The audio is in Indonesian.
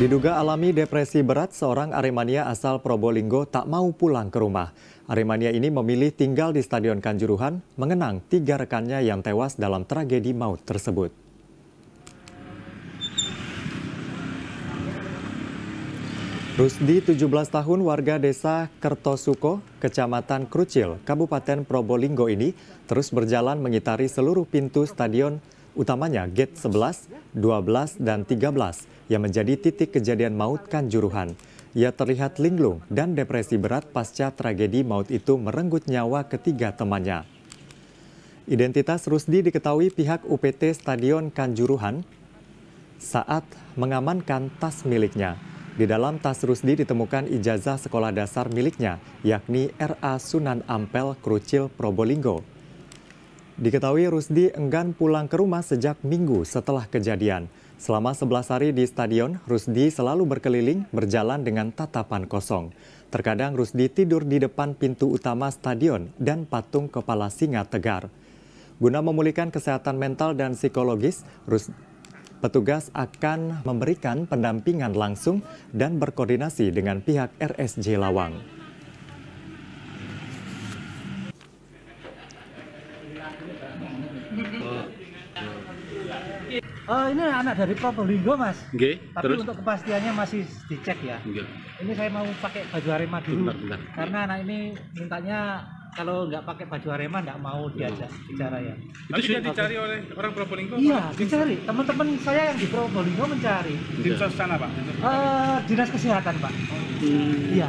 Diduga alami depresi berat, seorang Aremania asal Probolinggo tak mau pulang ke rumah. Aremania ini memilih tinggal di Stadion Kanjuruhan, mengenang tiga rekannya yang tewas dalam tragedi maut tersebut. Rusdi, 17 tahun warga desa Kertosuko, Kecamatan Krucil, Kabupaten Probolinggo ini terus berjalan mengitari seluruh pintu stadion, utamanya gate 11, 12, dan 13 yang menjadi titik kejadian maut Kanjuruhan. Ia terlihat linglung dan depresi berat pasca tragedi maut itu merenggut nyawa ketiga temannya. Identitas Rusdi diketahui pihak UPT Stadion Kanjuruhan saat mengamankan tas miliknya. Di dalam tas Rusdi ditemukan ijazah sekolah dasar miliknya, yakni RA Sunan Ampel Krucil Probolinggo. Diketahui Rusdi enggan pulang ke rumah sejak minggu setelah kejadian. Selama 11 hari di stadion, Rusdi selalu berkeliling berjalan dengan tatapan kosong. Terkadang Rusdi tidur di depan pintu utama stadion dan patung kepala singa tegar. Guna memulihkan kesehatan mental dan psikologis, Rusdi, petugas akan memberikan pendampingan langsung dan berkoordinasi dengan pihak RSJ Lawang. Oh, ini anak dari Probolinggo mas. Oke. Tapi terus? untuk kepastiannya masih dicek ya. Nggih. Ini saya mau pakai baju Arema dulu. Bentar, bentar. Karena anak ini mintanya kalau nggak pakai baju Arema nggak mau diajak bicara ya. Tapi sudah dicari oleh orang Probolinggo? Iya, dicari. Teman-teman saya yang di Probolinggo mencari. Dinas sana pak? Uh, dinas kesehatan pak. Oh. Hmm. Iya.